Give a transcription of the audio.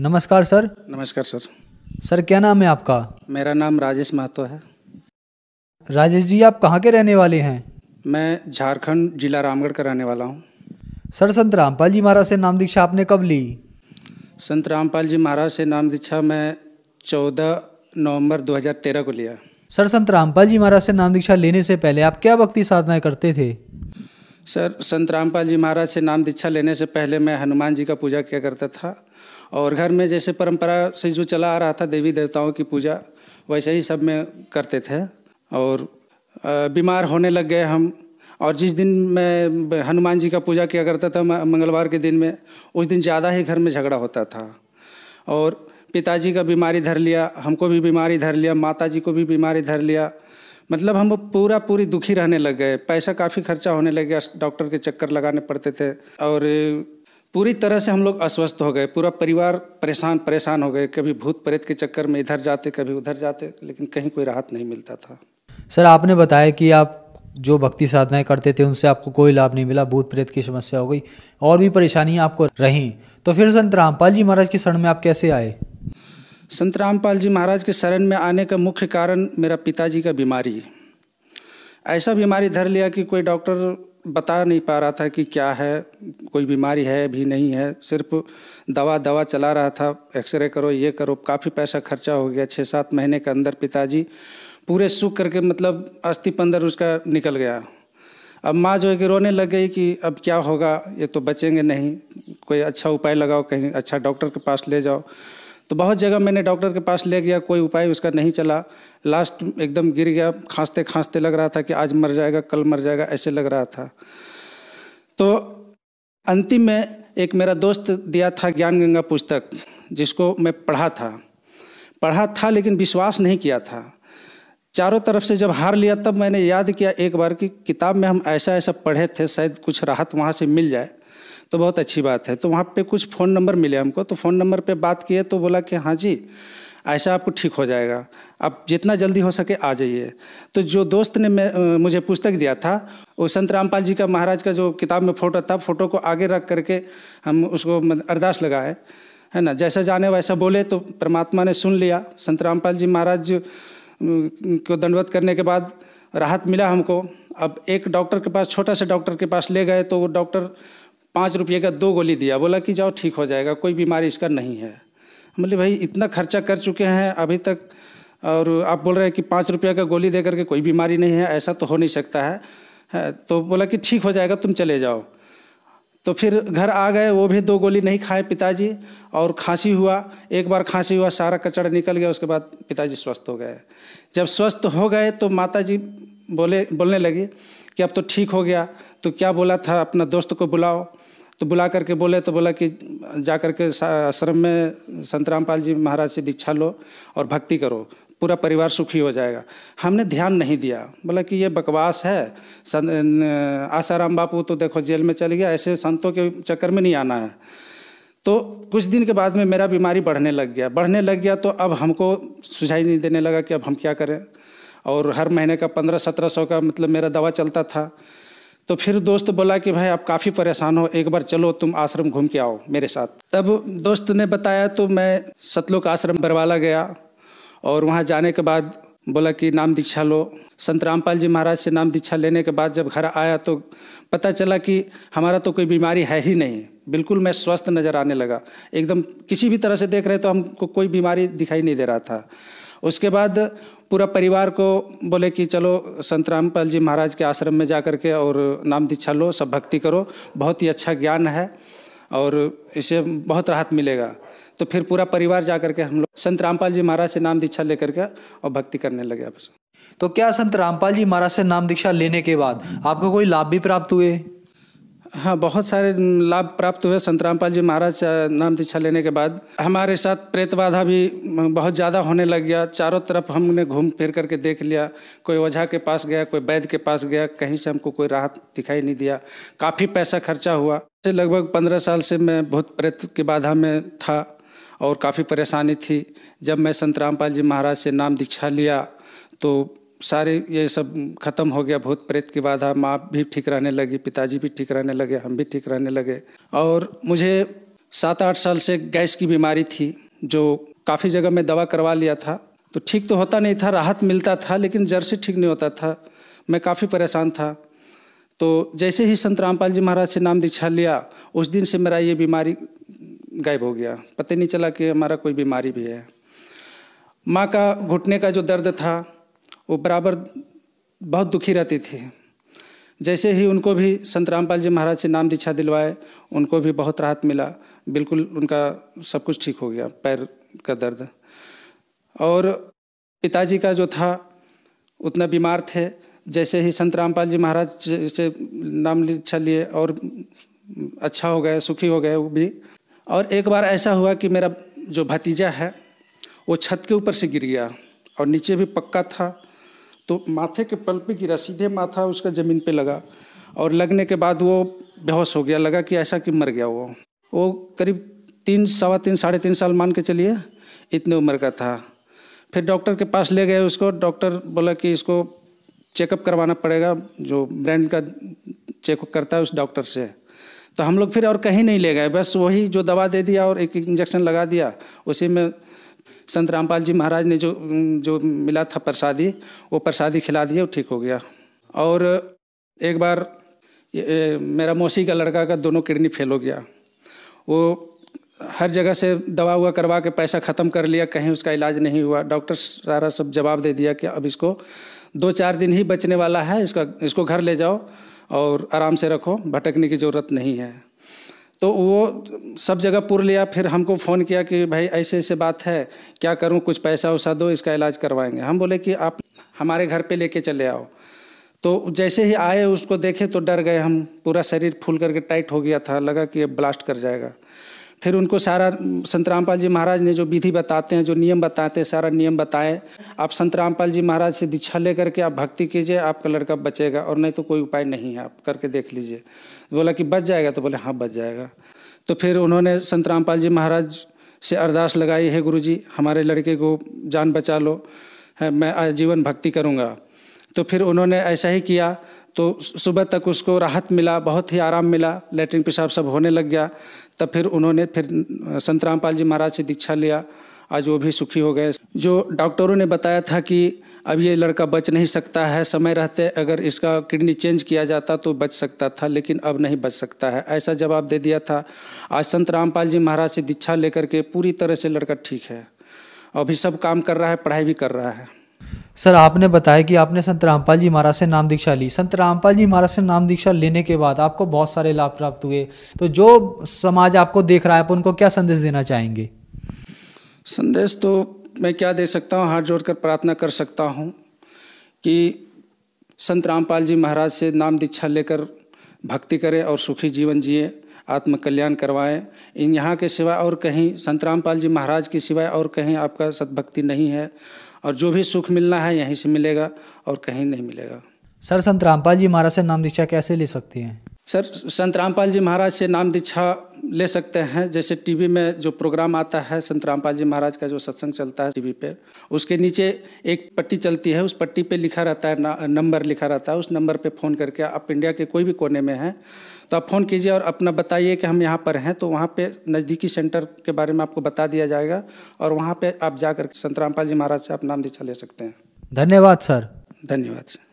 नमस्कार सर नमस्कार sir sir क्या नाम है आपका मेरा नाम राजेश महतो है राजेश जी आप कहाँ के रहने वाले हैं मैं झारखंड जिला रामगढ़ का रहने वाला हूँ सर संत रामपाल जी महाराज से नाम दीक्षा आपने कब ली संत रामपाल जी महाराज से नाम दीक्षा मैं चौदह नवंबर 2013 को लिया सर संत रामपाल जी महाराज से नाम दीक्षा लेने से पहले आप क्या भक्ति साधनाएं करते थे सर संत रामपाल जी महाराज से नाम दीक्षा लेने से पहले मैं हनुमान जी का पूजा किया करता था और घर में जैसे परंपरा से जो चला आ रहा था देवी देवताओं की पूजा वैसे ही सब में करते थे और बीमार होने लग गए हम और जिस दिन मैं हनुमान जी का पूजा किया करता था मंगलवार के दिन में उस दिन ज़्यादा ही घर में झगड़ा होता था और पिताजी का बीमारी धर लिया हमको भी बीमारी धर लिया माता जी को भी बीमारी धर लिया मतलब हम पूरा पूरी दुखी रहने लग गए पैसा काफ़ी खर्चा होने लग गया डॉक्टर के चक्कर लगाने पड़ते थे और पूरी तरह से हम लोग अस्वस्थ हो गए पूरा परिवार परेशान परेशान हो गए कभी भूत प्रेत के चक्कर में इधर जाते कभी उधर जाते लेकिन कहीं कोई राहत नहीं मिलता था सर आपने बताया कि आप जो भक्ति साधनाएं करते थे उनसे आपको कोई लाभ नहीं मिला भूत प्रेत की समस्या हो गई और भी परेशानियां आपको रहीं तो फिर संत रामपाल जी महाराज की शरण में आप कैसे आए संत रामपाल जी महाराज के शरण में आने का मुख्य कारण मेरा पिताजी का बीमारी ऐसा बीमारी धर लिया कि कोई डॉक्टर बता नहीं पा रहा था कि क्या है कोई बीमारी है भी नहीं है सिर्फ दवा दवा चला रहा था एक्सरे करो ये करो काफ़ी पैसा खर्चा हो गया छः सात महीने के अंदर पिताजी पूरे सूख करके मतलब अस्थि पंदर उसका निकल गया अब माँ जो है कि रोने लग गई कि अब क्या होगा ये तो बचेंगे नहीं कोई अच्छा उपाय लगाओ कहीं अच्छा डॉक्टर के पास ले जाओ तो बहुत जगह मैंने डॉक्टर के पास ले गया कोई उपाय उसका नहीं चला लास्ट एकदम गिर गया खांसते खांसते लग रहा था कि आज मर जाएगा कल मर जाएगा ऐसे लग रहा था तो अंतिम में एक मेरा दोस्त दिया था ज्ञान गंगा पुस्तक जिसको मैं पढ़ा था पढ़ा था लेकिन विश्वास नहीं किया था चारों तरफ से जब हार लिया तब मैंने याद किया एक बार कि किताब में हम ऐसा ऐसा पढ़े थे शायद कुछ राहत वहाँ से मिल जाए तो बहुत अच्छी बात है तो वहाँ पे कुछ फ़ोन नंबर मिले हमको तो फ़ोन नंबर पे बात किए तो बोला कि हाँ जी ऐसा आपको ठीक हो जाएगा आप जितना जल्दी हो सके आ जाइए तो जो दोस्त ने मैं मुझे पुस्तक दिया था वो संत रामपाल जी का महाराज का जो किताब में फ़ोटो था फ़ोटो को आगे रख करके हम उसको अरदास लगाए है ना जैसा जाने वैसा बोले तो परमात्मा ने सुन लिया संत रामपाल जी महाराज को दंडवत करने के बाद राहत मिला हमको अब एक डॉक्टर के पास छोटा सा डॉक्टर के पास ले गए तो वो डॉक्टर पाँच रुपये का दो गोली दिया बोला कि जाओ ठीक हो जाएगा कोई बीमारी इसका नहीं है बोले भाई इतना खर्चा कर चुके हैं अभी तक और आप बोल रहे हैं कि पाँच रुपये का गोली दे करके कोई बीमारी नहीं है ऐसा तो हो नहीं सकता है, तो बोला कि ठीक हो जाएगा तुम चले जाओ तो फिर घर आ गए वो भी दो गोली नहीं खाए पिताजी और खांसी हुआ एक बार खांसी हुआ सारा कचड़ निकल गया उसके बाद पिताजी स्वस्थ हो गए जब स्वस्थ हो गए तो माता जी बोले बोलने लगी कि अब तो ठीक हो गया तो क्या बोला था अपना दोस्त को बुलाओ तो बुला करके बोले तो बोला कि जा करके आश्रम में संत रामपाल जी महाराज से दीक्षा लो और भक्ति करो पूरा परिवार सुखी हो जाएगा हमने ध्यान नहीं दिया बोला कि ये बकवास है आसाराम बापू तो देखो जेल में चले गया ऐसे संतों के चक्कर में नहीं आना है तो कुछ दिन के बाद में मेरा बीमारी बढ़ने लग गया बढ़ने लग गया तो अब हमको सुझाई नहीं देने लगा कि अब हम क्या करें और हर महीने का पंद्रह सत्रह सौ का मतलब मेरा दवा चलता था तो फिर दोस्त बोला कि भाई आप काफ़ी परेशान हो एक बार चलो तुम आश्रम घूम के आओ मेरे साथ तब दोस्त ने बताया तो मैं सतलोक आश्रम बरवाला गया और वहाँ जाने के बाद बोला कि नाम दीक्षा लो संत रामपाल जी महाराज से नाम दीक्षा लेने के बाद जब घर आया तो पता चला कि हमारा तो कोई बीमारी है ही नहीं बिल्कुल मैं स्वस्थ नज़र आने लगा एकदम किसी भी तरह से देख रहे तो हमको कोई बीमारी दिखाई नहीं दे रहा था उसके बाद पूरा परिवार को बोले कि चलो संत रामपाल जी महाराज के आश्रम में जा करके के और नाम दीक्षा लो सब भक्ति करो बहुत ही अच्छा ज्ञान है और इसे बहुत राहत मिलेगा तो फिर पूरा परिवार जा करके हम लोग संत रामपाल जी महाराज से नाम दीक्षा लेकर के और भक्ति करने लगे आपस तो क्या संत रामपाल जी महाराज से नाम दीक्षा लेने के बाद आपको कोई लाभ भी प्राप्त हुए हाँ बहुत सारे लाभ प्राप्त हुए संत रामपाल जी महाराज नाम दीक्षा लेने के बाद हमारे साथ प्रेत बाधा भी बहुत ज़्यादा होने लग गया चारों तरफ हमने घूम फिर करके देख लिया कोई ओझा के पास गया कोई वैद्य के पास गया कहीं से हमको कोई राहत दिखाई नहीं दिया काफ़ी पैसा खर्चा हुआ लगभग पंद्रह साल से मैं बहुत प्रेत की बाधा में था और काफ़ी परेशानी थी जब मैं संत रामपाल जी महाराज से नाम दीक्षा लिया तो सारे ये सब खत्म हो गया भूत प्रेत की बाधा माँ भी ठीक रहने लगी पिताजी भी ठीक रहने लगे हम भी ठीक रहने लगे और मुझे सात आठ साल से गैस की बीमारी थी जो काफ़ी जगह मैं दवा करवा लिया था तो ठीक तो होता नहीं था राहत मिलता था लेकिन जर से ठीक नहीं होता था मैं काफ़ी परेशान था तो जैसे ही संत रामपाल जी महाराज से नाम दीक्षा लिया उस दिन से मेरा ये बीमारी गायब हो गया पता नहीं चला कि हमारा कोई बीमारी भी है माँ का घुटने का जो दर्द था वो बराबर बहुत दुखी रहती थी जैसे ही उनको भी संत रामपाल जी महाराज से नाम दीक्षा दिलवाए उनको भी बहुत राहत मिला बिल्कुल उनका सब कुछ ठीक हो गया पैर का दर्द और पिताजी का जो था उतना बीमार थे जैसे ही संत रामपाल जी महाराज से नाम दीक्षा लिए और अच्छा हो गए सुखी हो गए वो भी और एक बार ऐसा हुआ कि मेरा जो भतीजा है वो छत के ऊपर से गिर गया और नीचे भी पक्का था तो माथे के पल की गिरा सीधे माथा उसका ज़मीन पे लगा और लगने के बाद वो बेहोश हो गया लगा कि ऐसा कि मर गया वो वो करीब तीन सवा तीन साढ़े तीन साल मान के चलिए इतने उम्र का था फिर डॉक्टर के पास ले गए उसको डॉक्टर बोला कि इसको चेकअप करवाना पड़ेगा जो ब्रेन का चेकअप करता है उस डॉक्टर से तो हम लोग फिर और कहीं नहीं ले गए बस वही जो दवा दे दिया और एक इंजेक्शन लगा दिया उसी में संत रामपाल जी महाराज ने जो जो मिला था प्रसादी वो प्रसादी खिला दिया वो ठीक हो गया और एक बार ए, मेरा मौसी का लड़का का दोनों किडनी फेल हो गया वो हर जगह से दवा हुआ करवा के पैसा ख़त्म कर लिया कहीं उसका इलाज नहीं हुआ डॉक्टर सारा सब जवाब दे दिया कि अब इसको दो चार दिन ही बचने वाला है इसका इसको घर ले जाओ और आराम से रखो भटकने की ज़रूरत नहीं है तो वो सब जगह पुर लिया फिर हमको फ़ोन किया कि भाई ऐसे ऐसे बात है क्या करूं कुछ पैसा वैसा दो इसका इलाज करवाएंगे हम बोले कि आप हमारे घर पे लेके चले आओ तो जैसे ही आए उसको देखे तो डर गए हम पूरा शरीर फूल करके टाइट हो गया था लगा कि ये ब्लास्ट कर जाएगा फिर उनको सारा संत रामपाल जी महाराज ने जो विधि बताते हैं जो नियम बताते हैं सारा नियम बताए आप संत रामपाल जी महाराज से दीक्षा ले करके आप भक्ति कीजिए आपका लड़का बचेगा और नहीं तो कोई उपाय नहीं है आप करके देख लीजिए बोला कि बच जाएगा तो बोले हाँ बच जाएगा तो फिर उन्होंने संत रामपाल जी महाराज से अरदास लगाई है गुरु जी हमारे लड़के को जान बचा लो है मैं आजीवन भक्ति करूँगा तो फिर उन्होंने ऐसा ही किया तो सुबह तक उसको राहत मिला बहुत ही आराम मिला लेटरिन पेशाब सब होने लग गया तब फिर उन्होंने फिर संत रामपाल जी महाराज से दीक्षा लिया आज वो भी सुखी हो गए जो डॉक्टरों ने बताया था कि अब ये लड़का बच नहीं सकता है समय रहते अगर इसका किडनी चेंज किया जाता तो बच सकता था लेकिन अब नहीं बच सकता है ऐसा जवाब दे दिया था आज संत रामपाल जी महाराज से दीक्षा लेकर के पूरी तरह से लड़का ठीक है अभी सब काम कर रहा है पढ़ाई भी कर रहा है सर आपने बताया कि आपने संत रामपाल जी महाराज से नाम दीक्षा ली संत रामपाल जी महाराज से नाम दीक्षा लेने के बाद आपको बहुत सारे लाभ प्राप्त हुए तो जो समाज आपको देख रहा है आप उनको क्या संदेश देना चाहेंगे संदेश तो मैं क्या दे सकता हूँ हाथ जोड़कर प्रार्थना कर सकता हूँ कि संत रामपाल जी महाराज से नाम दीक्षा लेकर भक्ति करें और सुखी जीवन जिए आत्मकल्याण करवाएं इन यहाँ के सिवा और कहीं संत रामपाल जी महाराज के सिवाय और कहीं आपका सद्भक्ति नहीं है और जो भी सुख मिलना है यहीं से मिलेगा और कहीं नहीं मिलेगा सर संत रामपाल जी महाराज से नाम दीक्षा कैसे ले सकती हैं सर संत रामपाल जी महाराज से नाम दीक्षा ले सकते हैं जैसे टीवी में जो प्रोग्राम आता है संत रामपाल जी महाराज का जो सत्संग चलता है टीवी पर उसके नीचे एक पट्टी चलती है उस पट्टी पे लिखा रहता है नंबर लिखा रहता है उस नंबर पे फ़ोन करके आप इंडिया के कोई भी कोने में हैं तो आप फ़ोन कीजिए और अपना बताइए कि हम यहाँ पर हैं तो वहाँ पे नज़दीकी सेंटर के बारे में आपको बता दिया जाएगा और वहाँ पे आप जाकर संतरामपाल जी महाराज से आप नाम दीक्षा ले सकते हैं धन्यवाद सर धन्यवाद सर